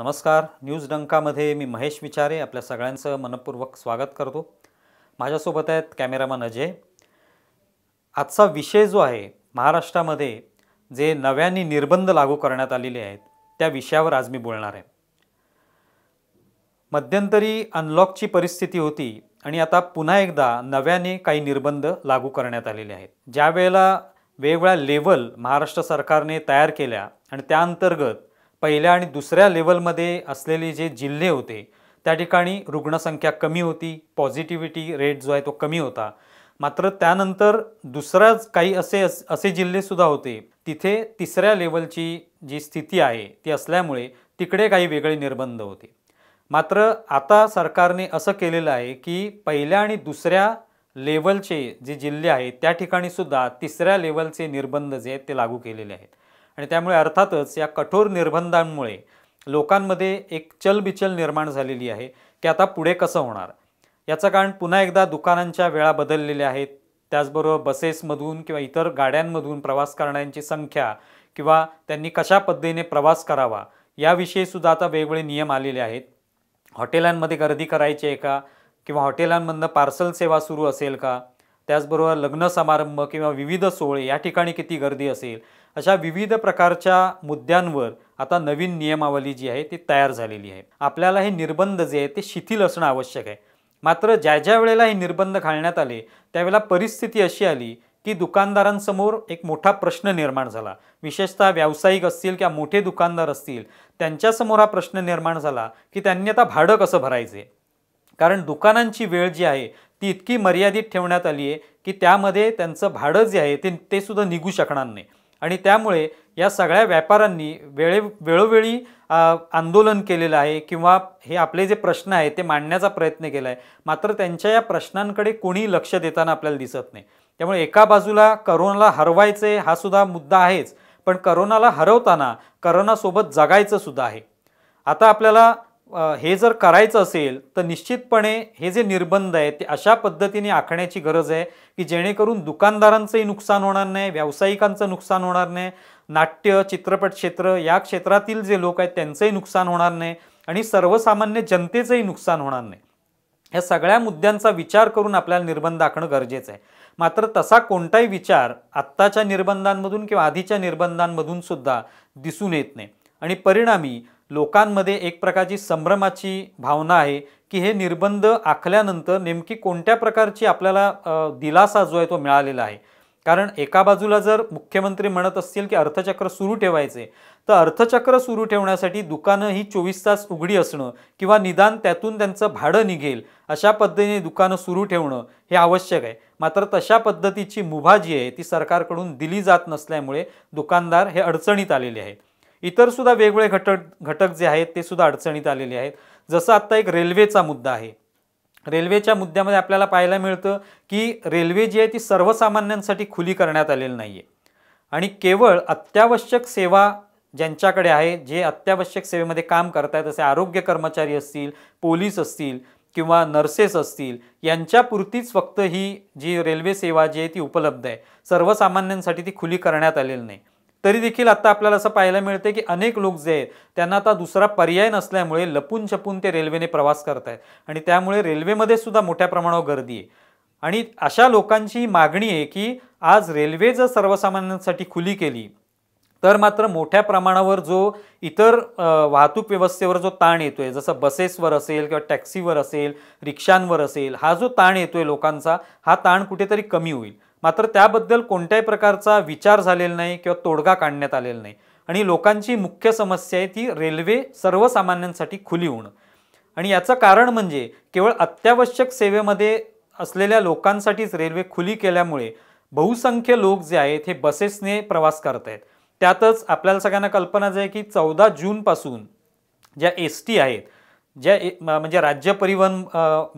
नमस्कार न्यूज डंकामध्ये मी महेश विचारे आपल्या सगळ्यांचं मनपूर्वक स्वागत करतो माझ्यासोबत आहेत कॅमेरामॅन अजय आजचा विषय जो आहे महाराष्ट्रामध्ये जे नव्याने निर्बंध लागू करण्यात आलेले आहेत त्या विषयावर आज मी बोलणार आहे मध्यंतरी अनलॉकची परिस्थिती होती आणि आता पुन्हा एकदा नव्याने काही निर्बंध लागू करण्यात आलेले आहेत ज्या वेळेला वेगवेगळ्या लेवल महाराष्ट्र सरकारने तयार केल्या आणि त्या अंतर्गत पहिल्या आणि दुसऱ्या लेवलमध्ये असलेले जे जिल्हे होते त्या ठिकाणी रुग्णसंख्या कमी होती पॉझिटिव्हिटी रेट जो आहे तो कमी होता मात्र त्यानंतर दुसराच काही असे असे जिल्हेसुद्धा होते तिथे तिसऱ्या लेवलची जी स्थिती आहे ती असल्यामुळे तिकडे काही वेगळे निर्बंध होते मात्र आता सरकारने असं केलेलं आहे की पहिल्या आणि दुसऱ्या लेवलचे जे जिल्हे आहेत त्या ठिकाणी सुद्धा तिसऱ्या लेवलचे निर्बंध जे आहेत ते लागू केलेले आहेत आणि त्यामुळे अर्थातच या कठोर निर्बंधांमुळे लोकांमध्ये एक चलबिचल निर्माण झालेली आहे की आता पुढे कसं होणार याचं कारण पुन्हा एकदा दुकानांच्या वेळा बदललेल्या आहेत त्याचबरोबर बसेसमधून किंवा इतर गाड्यांमधून प्रवास करणाऱ्यांची संख्या किंवा त्यांनी कशा पद्धतीने प्रवास करावा याविषयीसुद्धा आता वेगवेगळे नियम आलेले आहेत हॉटेलांमध्ये गर्दी करायची आहे का किंवा हॉटेलांमधनं पार्सल सेवा सुरू असेल का त्याचबरोबर लग्न समारंभ किंवा विविध सोहळे या ठिकाणी किती गर्दी असेल अशा विविध प्रकारच्या मुद्द्यांवर आता नवीन नियमावली जी आहे ती तयार झालेली आहे आपल्याला हे निर्बंध जे आहे ते शिथिल असणं आवश्यक आहे मात्र ज्या ज्या वेळेला हे निर्बंध घालण्यात आले त्यावेळेला परिस्थिती अशी आली की दुकानदारांसमोर एक मोठा प्रश्न निर्माण झाला विशेषतः व्यावसायिक असतील किंवा मोठे दुकानदार असतील त्यांच्यासमोर हा प्रश्न निर्माण झाला की त्यांनी आता भाडं कसं भरायचे कारण दुकानांची वेळ जी आहे ती इतकी मर्यादित ठेवण्यात आली आहे की त्यामध्ये त्यांचं भाडं जे आहे ते सुद्धा निघू शकणार नाही आणि त्यामुळे या सगळ्या व्यापाऱ्यांनी वेळे वेळोवेळी आंदोलन केलेलं आहे किंवा हे आपले जे प्रश्न आहे ते मांडण्याचा प्रयत्न केला आहे मात्र त्यांच्या या प्रश्नांकडे कोणी लक्ष देताना आपल्याला दिसत नाही त्यामुळे एका बाजूला करोनाला हरवायचे हा सुद्धा मुद्दा आहेच पण करोनाला हरवताना करोनासोबत जगायचं सुद्धा आहे आता आपल्याला हे जर करायचं असेल तर निश्चितपणे हे जे निर्बंध आहेत ते अशा पद्धतीने आखण्याची गरज आहे की जेणेकरून दुकानदारांचंही नुकसान होणार नाही व्यावसायिकांचं नुकसान होणार नाही नाट्य चित्रपट क्षेत्र या क्षेत्रातील जे लोक आहेत त्यांचंही नुकसान होणार नाही आणि सर्वसामान्य जनतेचंही नुकसान होणार नाही या सगळ्या मुद्द्यांचा विचार करून आपल्याला निर्बंध आखणं गरजेचं आहे मात्र तसा कोणताही विचार आत्ताच्या निर्बंधांमधून किंवा आधीच्या निर्बंधांमधून सुद्धा दिसून येत नाही आणि परिणामी लोकांमध्ये एक प्रकारची संभ्रमाची भावना आहे की हे निर्बंध आखल्यानंतर नेमकी कोणत्या प्रकारची आपल्याला दिलासा जो आहे तो मिळालेला आहे कारण एका बाजूला जर मुख्यमंत्री म्हणत असतील की अर्थचक्र सुरू ठेवायचे तर अर्थचक्र सुरू ठेवण्यासाठी दुकानं ही चोवीस तास उघडी असणं किंवा निदान त्यातून त्यांचं भाडं निघेल अशा पद्धतीने दुकानं सुरू ठेवणं हे आवश्यक आहे मात्र तशा पद्धतीची मुभा जी आहे ती सरकारकडून दिली जात नसल्यामुळे दुकानदार हे अडचणीत आलेले आहेत इतर सुद्धा वेगवेगळे घटक घटक जे आहेत ते सुद्धा अडचणीत आलेले आहेत जसं आत्ता एक रेल्वेचा मुद्दा आहे रेल्वेच्या मुद्द्यामध्ये आपल्याला पाहायला मिळतं की रेल्वे जी आहे ती सर्वसामान्यांसाठी खुली करण्यात आलेली नाही आहे आणि केवळ अत्यावश्यक सेवा ज्यांच्याकडे आहे जे अत्यावश्यक सेवेमध्ये काम आहेत असे आरोग्य कर्मचारी असतील पोलीस असतील किंवा नर्सेस असतील यांच्यापुरतीच फक्त ही जी रेल्वे सेवा जी आहे ती उपलब्ध आहे सर्वसामान्यांसाठी ती खुली करण्यात आलेली नाही तरी देखील आता आपल्याला असं पाहायला मिळते की अनेक लोक जे आहेत त्यांना आता दुसरा पर्याय नसल्यामुळे लपून छपून ते रेल्वेने प्रवास करत आहेत आणि त्यामुळे रेल्वेमध्ये सुद्धा मोठ्या प्रमाणावर गर्दी आहे आणि अशा लोकांची मागणी आहे की आज रेल्वे जर सर्वसामान्यांसाठी खुली केली तर मात्र मोठ्या प्रमाणावर जो इतर वाहतूक व्यवस्थेवर जो ताण येतो आहे जसं बसेसवर असेल किंवा टॅक्सीवर असेल रिक्षांवर असेल हा जो ताण येतो आहे लोकांचा हा ताण कुठेतरी कमी होईल मात्र त्याबद्दल कोणत्याही प्रकारचा विचार झालेला नाही किंवा तोडगा काढण्यात आलेला नाही आणि लोकांची मुख्य समस्या आहे ती रेल्वे सर्वसामान्यांसाठी खुली होणं आणि याचं कारण म्हणजे केवळ अत्यावश्यक सेवेमध्ये असलेल्या लोकांसाठीच रेल्वे खुली केल्यामुळे बहुसंख्य लोक जे आहेत हे बसेसने प्रवास करत आहेत त्यातच आपल्याला सगळ्यांना कल्पनाच आहे की चौदा जूनपासून ज्या एस टी आहेत ज्या म्हणजे राज्य परिवहन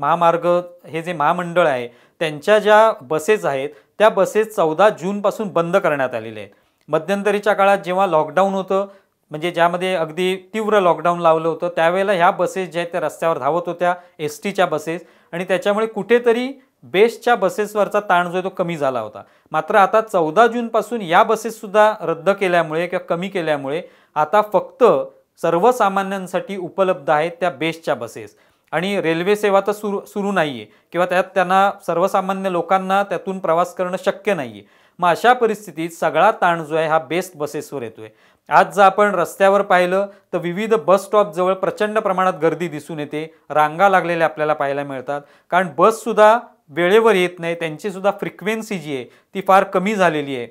महामार्ग हे जे महामंडळ आहे त्यांच्या ज्या बसेस आहेत त्या बसेस चौदा जूनपासून बंद करण्यात आलेल्या आहेत मध्यंतरीच्या काळात जेव्हा लॉकडाऊन होतं म्हणजे ज्यामध्ये अगदी तीव्र लॉकडाऊन लावलं होतं त्यावेळेला ह्या बसेस ज्या आहेत त्या रस्त्यावर धावत होत्या एस टीच्या बसेस आणि त्याच्यामुळे कुठेतरी बेस्टच्या बसेसवरचा ताण जो आहे तो कमी झाला होता मात्र आता चौदा जूनपासून या बसेससुद्धा रद्द केल्यामुळे किंवा कमी केल्यामुळे आता फक्त सर्वसामान्यांसाठी उपलब्ध आहेत त्या बेस्टच्या बसेस आणि रेल्वे सेवा तर सुरू सुरू नाही आहे किंवा त्यात त्यांना सर्वसामान्य लोकांना त्यातून प्रवास करणं शक्य नाही आहे मग अशा परिस्थितीत सगळा ताण जो आहे हा बेस्ट बसेसवर येतो आहे आज जर आपण रस्त्यावर पाहिलं तर विविध बस स्टॉपजवळ प्रचंड प्रमाणात गर्दी दिसून येते रांगा लागलेल्या आपल्याला पाहायला मिळतात कारण बससुद्धा वेळेवर येत नाही त्यांचीसुद्धा फ्रिक्वेन्सी जी आहे ती फार कमी झालेली आहे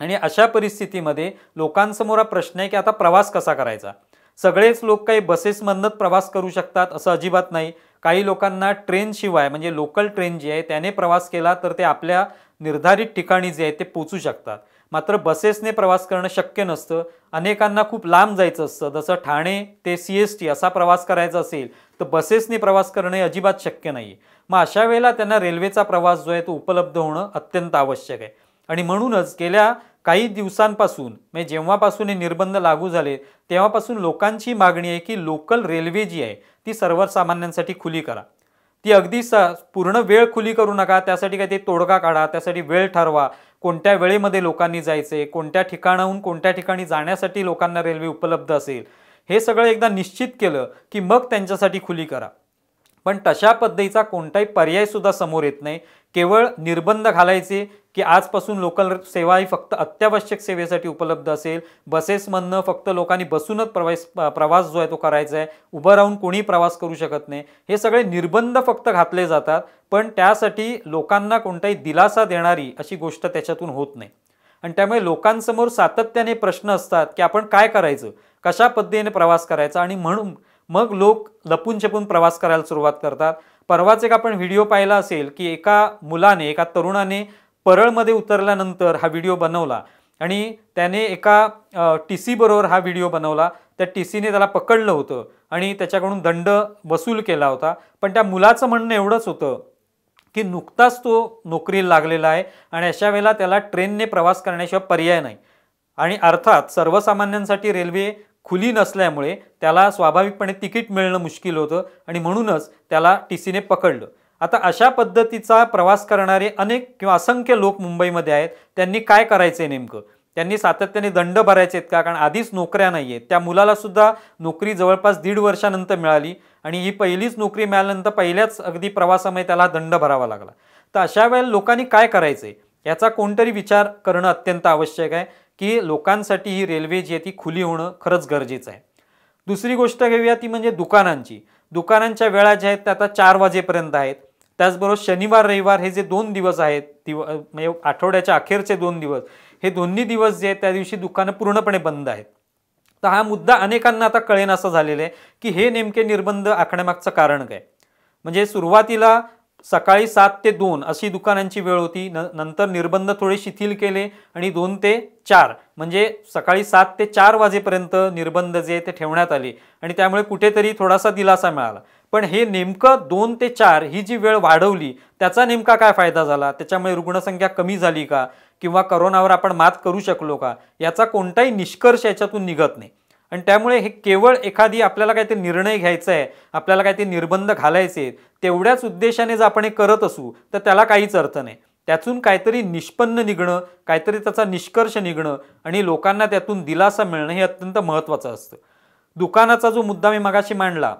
आणि अशा परिस्थितीमध्ये लोकांसमोर हा प्रश्न आहे की आता प्रवास कसा करायचा सगळेच लोक काही बसेसमधनंच प्रवास करू शकतात असं अजिबात नाही काही लोकांना ट्रेनशिवाय म्हणजे लोकल ट्रेन जी आहे त्याने प्रवास केला तर ते आपल्या निर्धारित ठिकाणी जे आहे ते पोचू शकतात मात्र बसेसने प्रवास करणं शक्य नसतं अनेकांना खूप लांब जायचं असतं जसं ठाणे ते सी एस टी असा प्रवास करायचा असेल तर बसेसने प्रवास करणे अजिबात शक्य नाही मग अशा वेळेला त्यांना रेल्वेचा प्रवास जो आहे तो उपलब्ध होणं अत्यंत आवश्यक आहे आणि म्हणूनच गेल्या काही दिवसांपासून म्हणजे जेव्हापासून हे निर्बंध लागू झाले तेव्हापासून लोकांची मागणी आहे की लोकल रेल्वे जी आहे ती सर्वसामान्यांसाठी खुली करा ती अगदी स पूर्ण वेळ खुली करू नका त्यासाठी काही ते तोडगा काढा त्यासाठी वेळ ठरवा कोणत्या वेळेमध्ये लोकांनी जायचे कोणत्या ठिकाणाहून कोणत्या ठिकाणी जाण्यासाठी लोकांना रेल्वे उपलब्ध असेल हे सगळं एकदा निश्चित केलं की मग त्यांच्यासाठी खुली करा पण तशा पद्धतीचा कोणताही पर्यायसुद्धा समोर येत नाही केवळ निर्बंध घालायचे की आजपासून लोकल सेवा ही फक्त अत्यावश्यक सेवेसाठी उपलब्ध असेल बसेसमधनं फक्त लोकांनी बसूनच प्रवास प्रवास जो आहे तो करायचा आहे उभं राहून कोणीही प्रवास करू शकत नाही हे सगळे निर्बंध फक्त घातले जातात पण त्यासाठी लोकांना कोणताही दिलासा देणारी अशी गोष्ट त्याच्यातून होत नाही आणि त्यामुळे लोकांसमोर सातत्याने प्रश्न असतात की आपण काय करायचं कशा पद्धतीने प्रवास करायचा आणि म्हणून मग लोक लपून छपून प्रवास करायला सुरुवात करतात परवाच एक आपण व्हिडिओ पाहिला असेल की एका मुलाने एका तरुणाने परळमध्ये उतरल्यानंतर हा व्हिडिओ बनवला आणि त्याने एका टी सी बरोबर हा व्हिडिओ बनवला त्या टी सीने त्याला पकडलं होतं आणि त्याच्याकडून दंड वसूल केला होता पण त्या मुलाचं म्हणणं एवढंच होतं की नुकताच तो नोकरीला लागलेला आहे आणि अशा वेळेला त्याला ट्रेनने प्रवास करण्याशिवाय पर्याय नाही आणि अर्थात सर्वसामान्यांसाठी रेल्वे खुली नसल्यामुळे त्याला स्वाभाविकपणे तिकीट मिळणं मुश्किल होतं आणि म्हणूनच त्याला टी सीने पकडलं आता अशा पद्धतीचा प्रवास करणारे अनेक किंवा असंख्य लोक मुंबईमध्ये आहेत त्यांनी काय करायचे नेमकं त्यांनी सातत्याने दंड भरायचे आहेत का कारण आधीच नोकऱ्या नाही आहेत त्या मुलालासुद्धा नोकरी जवळपास दीड वर्षानंतर मिळाली आणि ही पहिलीच नोकरी मिळाल्यानंतर पहिल्याच अगदी प्रवासामध्ये त्याला दंड भरावा लागला तर अशा वेळेला लोकांनी काय आहे याचा कोणतरी विचार करणं अत्यंत आवश्यक आहे की लोकांसाठी ही रेल्वे जी आहे ती खुली होणं खरंच गरजेचं आहे दुसरी गोष्ट घेऊया ती म्हणजे दुकानांची दुकानांच्या वेळा ज्या आहेत त्या आता चार वाजेपर्यंत आहेत त्याचबरोबर शनिवार रविवार हे जे दोन दिवस आहेत दिव म्हणजे आठवड्याच्या अखेरचे दोन दिवस हे दोन्ही दिवस जे आहेत त्या दिवशी दुकानं पूर्णपणे बंद आहेत तर हा मुद्दा अनेकांना आता कळेन असं झालेलं आहे की हे नेमके निर्बंध आखण्यामागचं कारण काय म्हणजे सुरुवातीला सकाळी सात ते दोन अशी दुकानांची वेळ होती न नंतर निर्बंध थोडे शिथिल केले आणि दोन ते चार म्हणजे सकाळी सात ते चार वाजेपर्यंत निर्बंध जे ते ठेवण्यात आले आणि त्यामुळे कुठेतरी थोडासा दिलासा मिळाला पण हे नेमकं दोन ते चार ही जी वेळ वाढवली त्याचा नेमका काय फायदा झाला त्याच्यामुळे रुग्णसंख्या कमी झाली का किंवा करोनावर आपण मात करू शकलो का याचा कोणताही निष्कर्ष याच्यातून निघत नाही आणि त्यामुळे हे केवळ एखादी आपल्याला काहीतरी निर्णय घ्यायचा आहे आपल्याला काहीतरी निर्बंध घालायचे आहेत तेवढ्याच उद्देशाने जर आपण हे करत असू तर त्याला काहीच अर्थ नाही त्यातून काहीतरी निष्पन्न निघणं काहीतरी त्याचा निष्कर्ष निघणं आणि लोकांना त्यातून दिलासा मिळणं हे अत्यंत महत्त्वाचं असतं दुकानाचा जो मुद्दा मी मागाशी मांडला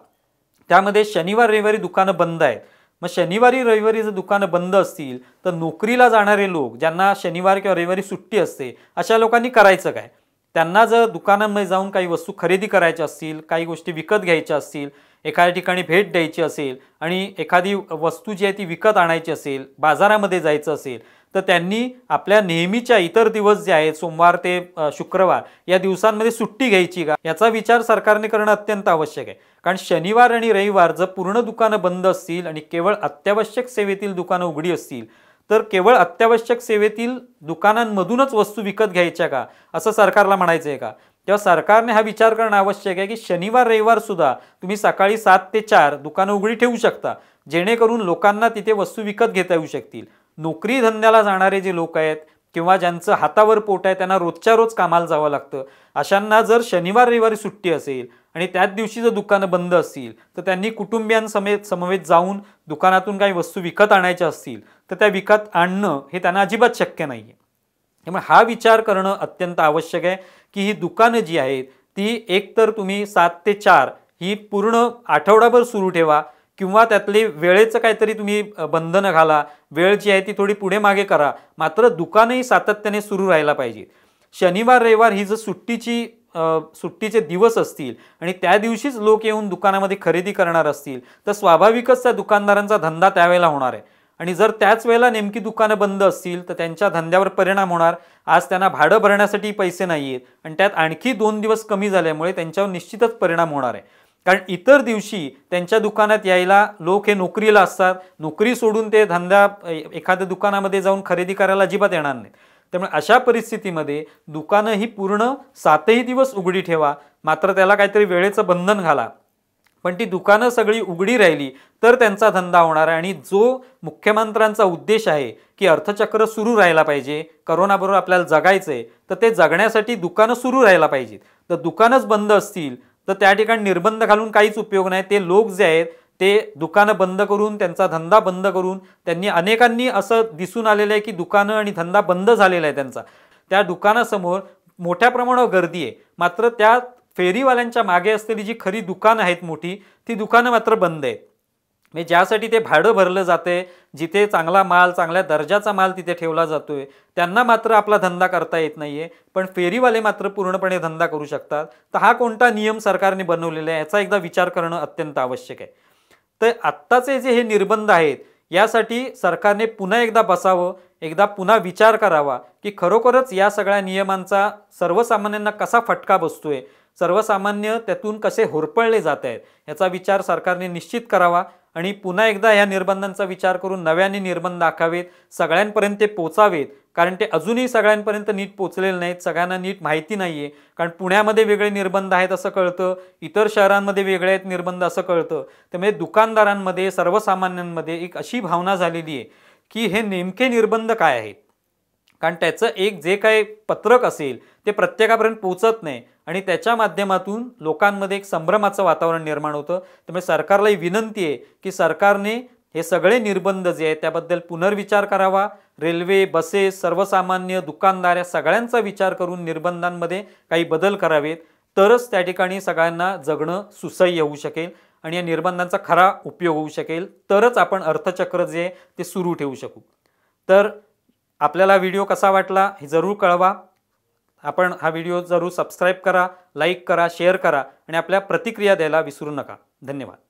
त्यामध्ये शनिवार रविवारी दुकानं बंद आहेत मग शनिवारी रविवारी जर दुकानं बंद असतील तर नोकरीला जाणारे लोक ज्यांना शनिवार किंवा रविवारी सुट्टी असते अशा लोकांनी करायचं काय त्यांना जर दुकानांमध्ये जाऊन काही वस्तू खरेदी करायच्या असतील काही गोष्टी विकत घ्यायच्या असतील एखाद्या ठिकाणी भेट द्यायची असेल आणि एखादी वस्तू जी आहे ती विकत आणायची असेल बाजारामध्ये जायचं असेल तर त्यांनी आपल्या नेहमीच्या इतर दिवस जे आहेत सोमवार ते शुक्रवार या दिवसांमध्ये सुट्टी घ्यायची का याचा विचार सरकारने करणं अत्यंत आवश्यक आहे कारण शनिवार आणि रविवार जर पूर्ण दुकानं बंद असतील आणि केवळ अत्यावश्यक सेवेतील दुकानं उघडी असतील तर केवळ अत्यावश्यक सेवेतील दुकानांमधूनच वस्तू विकत घ्यायच्या का असं सरकारला म्हणायचं आहे का तेव्हा सरकारने हा विचार करणं आवश्यक आहे की शनिवार रविवार सुद्धा तुम्ही सकाळी सात ते चार दुकानं उघडी ठेवू शकता जेणेकरून लोकांना तिथे वस्तू विकत घेता येऊ शकतील नोकरी धंद्याला जाणारे जे लोक आहेत किंवा ज्यांचं हातावर पोट आहे त्यांना रोजच्या रोज कामाला जावं लागतं अशांना जर शनिवार रविवारी सुट्टी असेल आणि त्याच दिवशी जर दुकानं बंद असतील तर त्यांनी कुटुंबियांसमेत समवेत जाऊन दुकानातून काही वस्तू विकत आणायच्या असतील तर त्या विकत आणणं हे त्यांना अजिबात शक्य नाही आहे त्यामुळे हा विचार करणं अत्यंत आवश्यक आहे की ही दुकानं जी आहेत ती एकतर तुम्ही सात ते चार ही पूर्ण आठवडाभर सुरू ठेवा किंवा त्यातली वेळेचं काहीतरी तुम्ही बंधनं घाला वेळ जी आहे ती थोडी पुढे मागे करा मात्र दुकानंही सातत्याने सुरू राहायला पाहिजे शनिवार रविवार ही जर सुट्टीची सुट्टीचे दिवस असतील आणि त्या दिवशीच लोक येऊन दुकानामध्ये खरेदी करणार असतील तर स्वाभाविकच त्या दुकानदारांचा धंदा त्यावेळेला होणार आहे आणि जर त्याच वेळेला नेमकी दुकानं बंद असतील तर त्यांच्या धंद्यावर परिणाम होणार आज त्यांना भाडं भरण्यासाठी पैसे नाही आहेत आणि त्यात आणखी दोन दिवस कमी झाल्यामुळे त्यांच्यावर निश्चितच परिणाम होणार आहे कारण इतर दिवशी त्यांच्या दुकानात यायला लोक हे नोकरीला असतात नोकरी सोडून ते धंदा एखाद्या दुकानामध्ये जाऊन खरेदी करायला अजिबात येणार नाहीत त्यामुळे अशा परिस्थितीमध्ये दुकानं ही पूर्ण सातही दिवस उघडी ठेवा मात्र त्याला काहीतरी वेळेचं बंधन घाला पण ती दुकानं सगळी उघडी राहिली तर त्यांचा धंदा होणार आहे आणि जो मुख्यमंत्र्यांचा उद्देश आहे की अर्थचक्र सुरू राहायला पाहिजे करोनाबरोबर आपल्याला जगायचं आहे तर ते जगण्यासाठी दुकानं सुरू राहायला पाहिजेत तर दुकानच बंद असतील तर त्या ठिकाणी निर्बंध घालून काहीच उपयोग नाही ते लोक जे आहेत ते दुकानं बंद करून त्यांचा धंदा बंद करून त्यांनी अनेकांनी असं दिसून आलेलं आहे की दुकानं आणि धंदा बंद झालेला आहे त्यांचा त्या दुकानासमोर मोठ्या प्रमाणावर गर्दी आहे मात्र त्या फेरीवाल्यांच्या मागे असलेली जी खरी दुकानं आहेत मोठी ती दुकानं मात्र बंद आहेत म्हणजे ज्यासाठी ते भाडं भरलं जाते जिथे चांगला माल चांगल्या दर्जाचा माल तिथे ठेवला जातोय त्यांना मात्र आपला धंदा करता येत नाही आहे पण फेरीवाले मात्र पूर्णपणे धंदा करू शकतात तर हा कोणता नियम सरकारने बनवलेला आहे याचा एकदा विचार करणं अत्यंत आवश्यक आहे तर आत्ताचे जे हे निर्बंध आहेत यासाठी सरकारने पुन्हा एकदा बसावं एकदा पुन्हा विचार करावा की खरोखरच या सगळ्या नियमांचा सर्वसामान्यांना कसा फटका बसतोय सर्वसामान्य त्यातून कसे होरपळले जात आहेत याचा विचार सरकारने निश्चित करावा आणि पुन्हा एकदा या निर्बंधांचा विचार करून नव्याने निर्बंध आखावेत सगळ्यांपर्यंत ते पोचावेत कारण ते अजूनही सगळ्यांपर्यंत नीट पोचलेले नाहीत सगळ्यांना नीट माहिती नाही आहे कारण पुण्यामध्ये वेगळे निर्बंध आहेत असं कळतं इतर शहरांमध्ये वेगळे आहेत निर्बंध असं कळतं त्यामुळे दुकानदारांमध्ये सर्वसामान्यांमध्ये एक अशी भावना झालेली आहे की हे नेमके निर्बंध काय आहेत कारण त्याचं एक जे काही पत्रक असेल ते प्रत्येकापर्यंत पोहोचत नाही आणि त्याच्या माध्यमातून लोकांमध्ये एक संभ्रमाचं वातावरण निर्माण होतं त्यामुळे सरकारलाही विनंती आहे की सरकारने हे सगळे निर्बंध जे आहेत त्याबद्दल पुनर्विचार करावा रेल्वे बसेस सर्वसामान्य दुकानदार या सगळ्यांचा विचार करून निर्बंधांमध्ये काही बदल करावेत तरच त्या ठिकाणी सगळ्यांना जगणं सुसह्य होऊ शकेल आणि या निर्बंधांचा खरा उपयोग होऊ शकेल तरच आपण अर्थचक्र जे ते सुरू ठेवू शकू तर आपल्याला व्हिडिओ कसा वाटला हे जरूर कळवा आपण हा व्हिडिओ जरूर सबस्क्राईब करा लाईक करा शेअर करा आणि आपल्या प्रतिक्रिया द्यायला विसरू नका धन्यवाद